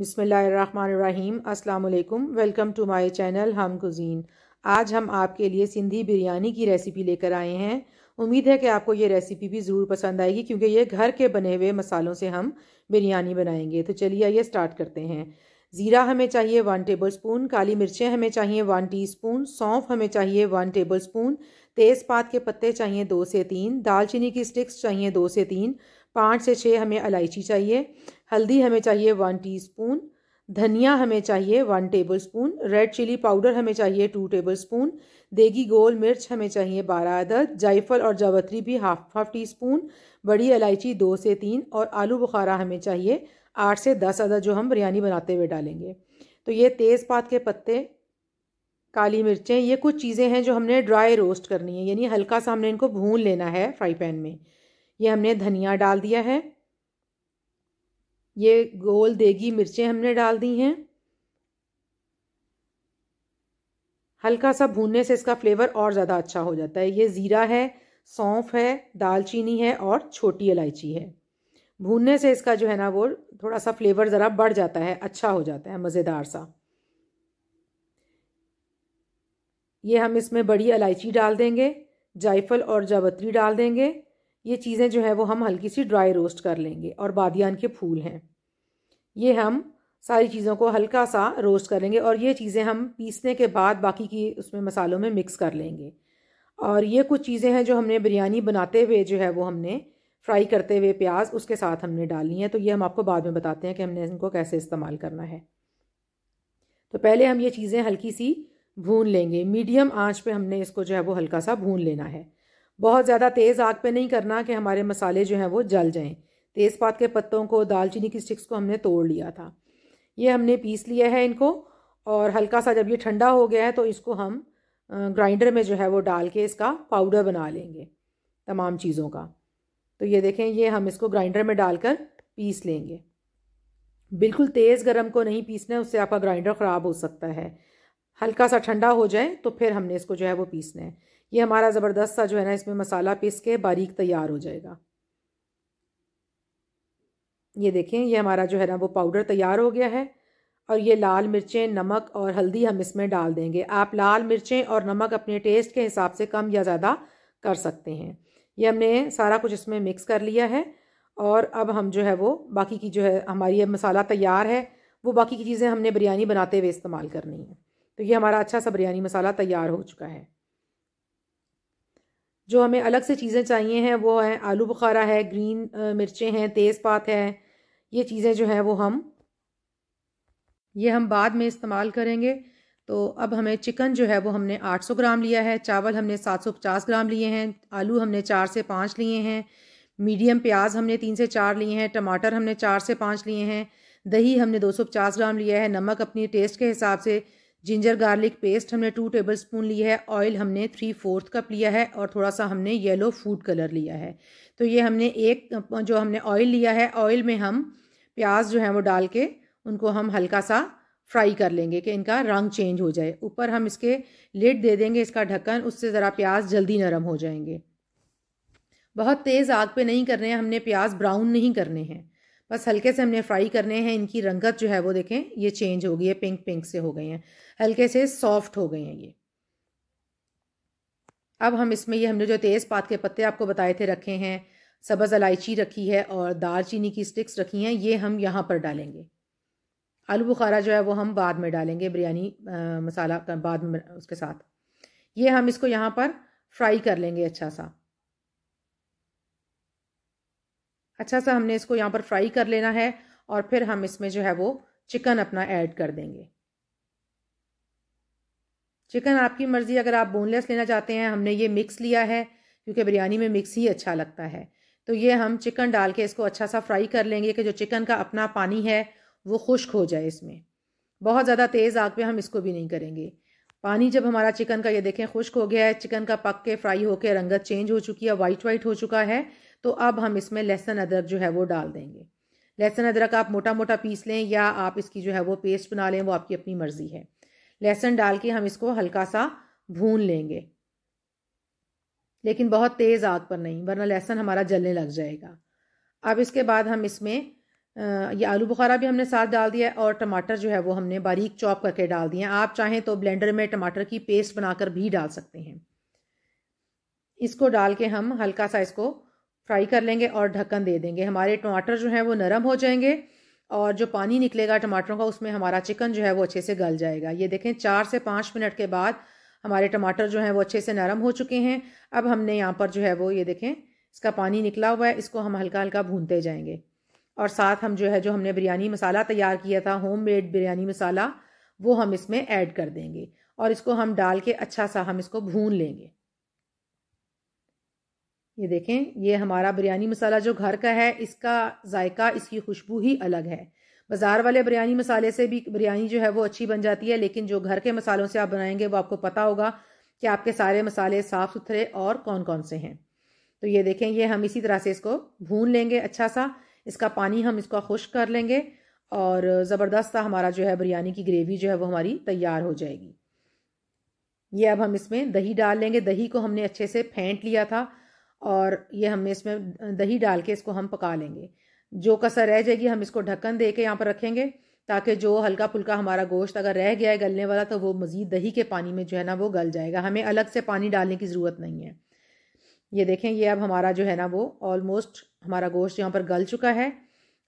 बिसमीम अल्लाम welcome to my channel हम कुजीन आज हम आपके लिए सिंधी बिरयानी की रेसिपी लेकर आए हैं उम्मीद है कि आपको ये रेसिपी भी ज़रूर पसंद आएगी क्योंकि ये घर के बने हुए मसालों से हम बिरयानी बनाएंगे तो चलिए आइए स्टार्ट करते हैं ज़ीरा हमें चाहिए वन टेबल स्पून काली मिर्चें हमें चाहिए वन स्पून सौंफ हमें चाहिए वन टेबल स्पून तेज़पात के पत्ते चाहिए दो से तीन दालचीनी की स्टिक्स चाहिए दो से तीन पाँच से छः हमें इलायची चाहिए हल्दी हमें चाहिए वन टीस्पून धनिया हमें चाहिए one tablespoon red chilli powder हमें चाहिए टू टेबल स्पून देगी गोल मिर्च हमें चाहिए बारह अदद जायफल और जावत्री भी हाफ हाफ टी स्पून बड़ी इलायची दो से तीन और आलू बुखारा हमें चाहिए आठ से दस अदद जो हम बिरयानी बनाते हुए डालेंगे तो ये तेज़पात के पत्ते काली मिर्चें ये कुछ चीज़ें हैं जो हमने ड्राई रोस्ट करनी है यानी हल्का सा हमने इनको भून लेना है फ्राई पैन में ये हमने धनिया डाल दिया है ये गोल देगी मिर्चें हमने डाल दी हैं हल्का सा भूनने से इसका फ्लेवर और ज़्यादा अच्छा हो जाता है ये ज़ीरा है सौंफ है दालचीनी है और छोटी इलायची है भूनने से इसका जो है ना वो थोड़ा सा फ्लेवर ज़रा बढ़ जाता है अच्छा हो जाता है मज़ेदार सा ये हम इसमें बड़ी इलायची डाल देंगे जायफल और जावत्री डाल देंगे ये चीज़ें जो है वो हम हल्की सी ड्राई रोस्ट कर लेंगे और बादियान के फूल हैं ये हम सारी चीज़ों को हल्का सा रोस्ट करेंगे और ये चीज़ें हम पीसने के बाद बाकी की उसमें मसालों में मिक्स कर लेंगे और ये कुछ चीज़ें हैं जो हमने बिरयानी बनाते हुए जो है वो हमने फ्राई करते हुए प्याज उसके साथ हमने डालनी है तो ये हम आपको बाद में बताते हैं कि हमने इनको कैसे इस्तेमाल करना है तो पहले हम ये चीज़ें हल्की सी भून लेंगे मीडियम आंच पे हमने इसको जो है वो हल्का सा भून लेना है बहुत ज़्यादा तेज़ आग पे नहीं करना कि हमारे मसाले जो हैं वो जल जाएं तेज़पात के पत्तों को दालचीनी की स्टिक्स को हमने तोड़ लिया था ये हमने पीस लिया है इनको और हल्का सा जब ये ठंडा हो गया है तो इसको हम ग्राइंडर में जो है वो डाल के इसका पाउडर बना लेंगे तमाम चीज़ों का तो ये देखें ये हम इसको ग्राइंडर में डालकर पीस लेंगे बिल्कुल तेज़ गर्म को नहीं पीसना है उससे आपका ग्राइंडर ख़राब हो सकता है हल्का सा ठंडा हो जाए तो फिर हमने इसको जो है वो पीसना है ये हमारा ज़बरदस्त सा जो है ना इसमें मसाला पीस के बारीक तैयार हो जाएगा ये देखें ये हमारा जो है ना वो पाउडर तैयार हो गया है और ये लाल मिर्चें नमक और हल्दी हम इसमें डाल देंगे आप लाल मिर्चें और नमक अपने टेस्ट के हिसाब से कम या ज़्यादा कर सकते हैं ये हमने सारा कुछ इसमें मिक्स कर लिया है और अब हम जो है वो बाकी की जो है हमारी ये मसाला तैयार है वो बाकी की चीज़ें हमने बिरयानी बनाते हुए इस्तेमाल करनी है तो ये हमारा अच्छा सा बिरयानी मसाला तैयार हो चुका है जो हमें अलग से चीज़ें चाहिए हैं वो हैं आलू बुखारा है ग्रीन मिर्चें हैं तेज़पात है ये चीज़ें जो हैं वो हम ये हम बाद में इस्तेमाल करेंगे तो अब हमें चिकन जो है वो हमने 800 ग्राम लिया है चावल हमने 750 ग्राम लिए हैं आलू हमने चार से पाँच लिए हैं मीडियम प्याज हमने तीन से चार लिए हैं टमाटर हमने चार से पाँच लिए हैं दही हमने दो ग्राम लिया है नमक अपनी टेस्ट के हिसाब से जिंजर गार्लिक पेस्ट हमने टू टेबल स्पून लिया है ऑयल हमने थ्री फोर्थ कप लिया है और थोड़ा सा हमने येलो फूड कलर लिया है तो ये हमने एक जो हमने ऑयल लिया है ऑयल में हम प्याज जो है वो डाल के उनको हम हल्का सा फ्राई कर लेंगे कि इनका रंग चेंज हो जाए ऊपर हम इसके लिड दे देंगे इसका ढक्कन उससे ज़रा प्याज जल्दी नरम हो जाएंगे बहुत तेज़ आग पे नहीं करने हैं हमने प्याज ब्राउन नहीं करने हैं बस हल्के से हमने फ्राई करने हैं इनकी रंगत जो है वो देखें ये चेंज हो गई है पिंक पिंक से हो गए हैं हल्के से सॉफ्ट हो गए हैं ये अब हम इसमें ये हमने जो तेज़पात के पत्ते आपको बताए थे रखे हैं सब्ज़ इलायची रखी है और दालचीनी की स्टिक्स रखी हैं ये हम यहाँ पर डालेंगे आलू बुखारा जो है वो हम बाद में डालेंगे बिरयानी मसाला बाद में उसके साथ ये हम इसको यहाँ पर फ्राई कर लेंगे अच्छा सा अच्छा सा हमने इसको यहाँ पर फ्राई कर लेना है और फिर हम इसमें जो है वो चिकन अपना ऐड कर देंगे चिकन आपकी मर्ज़ी अगर आप बोनलेस लेना चाहते हैं हमने ये मिक्स लिया है क्योंकि बिरयानी में मिक्स ही अच्छा लगता है तो ये हम चिकन डाल के इसको अच्छा सा फ्राई कर लेंगे कि जो चिकन का अपना पानी है वो खुश्क हो जाए इसमें बहुत ज़्यादा तेज़ आग पे हम इसको भी नहीं करेंगे पानी जब हमारा चिकन का ये देखें खुश्क हो गया है चिकन का पक के फ्राई होकर रंगत चेंज हो चुकी है वाइट वाइट हो चुका है तो अब हम इसमें लहसुन अदरक जो है वो डाल देंगे लहसुन अदरक आप मोटा मोटा पीस लें या आप इसकी जो है वो पेस्ट बना लें वो आपकी अपनी मर्ज़ी है लहसुन डाल के हम इसको हल्का सा भून लेंगे लेकिन बहुत तेज़ आग पर नहीं वरना लहसुन हमारा जलने लग जाएगा अब इसके बाद हम इसमें ये आलू बुखारा भी हमने साथ डाल दिया है और टमाटर जो है वो हमने बारीक चॉप करके डाल दिए आप चाहें तो ब्लेंडर में टमाटर की पेस्ट बनाकर भी डाल सकते हैं इसको डाल के हम हल्का सा इसको फ्राई कर लेंगे और ढक्कन दे देंगे हमारे टमाटर जो हैं वो नरम हो जाएंगे और जो पानी निकलेगा टमाटरों का उसमें हमारा चिकन जो है वो अच्छे से गल जाएगा ये देखें चार से पाँच मिनट के बाद हमारे टमाटर जो हैं वो अच्छे से नरम हो चुके हैं अब हमने यहाँ पर जो है वो ये देखें इसका पानी निकला हुआ है इसको हम हल्का हल्का भूनते जाएंगे और साथ हम जो है जो हमने बिरयानी मसाला तैयार किया था होम मेड बिरयानी मसाला वो हम इसमें ऐड कर देंगे और इसको हम डाल के अच्छा सा हम इसको भून लेंगे ये देखें ये हमारा बिरयानी मसाला जो घर का है इसका जायका इसकी खुशबू ही अलग है बाज़ार वाले बिरयानी मसाले से भी बिरयानी जो है वो अच्छी बन जाती है लेकिन जो घर के मसालों से आप बनाएंगे वो आपको पता होगा कि आपके सारे मसाले साफ़ सुथरे और कौन कौन से हैं तो ये देखें ये हम इसी तरह से इसको भून लेंगे अच्छा सा इसका पानी हम इसको खुश कर लेंगे और ज़बरदस्त सा हमारा जो है बिरयानी की ग्रेवी जो है वो हमारी तैयार हो जाएगी ये अब हम इसमें दही डाल लेंगे दही को हमने अच्छे से फेंट लिया था और ये हमने इसमें दही डाल के इसको हम पका लेंगे जो कसर रह जाएगी हम इसको ढक्कन दे के यहाँ पर रखेंगे ताकि जो हल्का फुल्का हमारा गोश्त अगर रह गया है गलने वाला तो वो मज़ीद दही के पानी में जो है ना वो गल जाएगा हमें अलग से पानी डालने की ज़रूरत नहीं है ये देखें ये अब हमारा जो है ना वो ऑलमोस्ट हमारा गोश्त यहाँ पर गल चुका है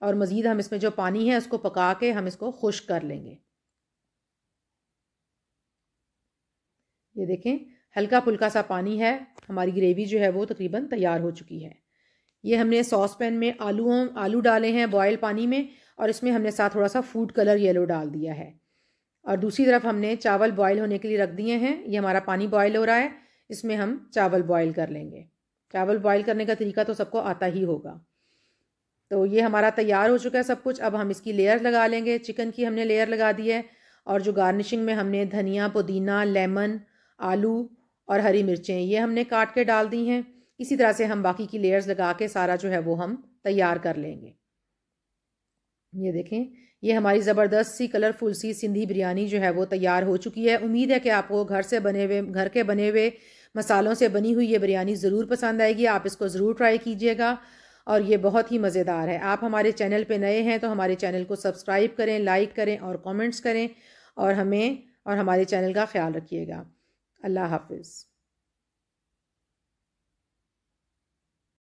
और मज़ीद हम इसमें जो पानी है उसको पका के हम इसको खुश कर लेंगे ये देखें हल्का फुल्का सा पानी है हमारी ग्रेवी जो है वो तकरीबन तैयार हो चुकी है ये हमने सॉस पैन में आलू आलू डाले हैं बॉयल पानी में और इसमें हमने साथ थोड़ा सा फूड कलर येलो डाल दिया है और दूसरी तरफ हमने चावल बॉयल होने के लिए रख दिए हैं ये हमारा पानी बॉयल हो रहा है इसमें हम चावल बॉयल कर लेंगे चावल बॉयल करने का तरीका तो सबको आता ही होगा तो ये हमारा तैयार हो चुका है सब कुछ अब हम इसकी लेयर लगा लेंगे चिकन की हमने लेयर लगा दी है और जो गार्निशिंग में हमने धनिया पुदीना लेमन आलू और हरी मिर्चें ये हमने काट के डाल दी हैं इसी तरह से हम बाकी की लेयर्स लगा के सारा जो है वो हम तैयार कर लेंगे ये देखें ये हमारी ज़बरदस्त सी कलरफुल सी सिंधी बिरयानी जो है वो तैयार हो चुकी है उम्मीद है कि आपको घर से बने हुए घर के बने हुए मसालों से बनी हुई ये बिरयानी ज़रूर पसंद आएगी आप इसको ज़रूर ट्राई कीजिएगा और ये बहुत ही मज़ेदार है आप हमारे चैनल पे नए हैं तो हमारे चैनल को सब्सक्राइब करें लाइक करें और कमेंट्स करें और हमें और हमारे चैनल का ख्याल रखिएगा अल्लाह हाफिज़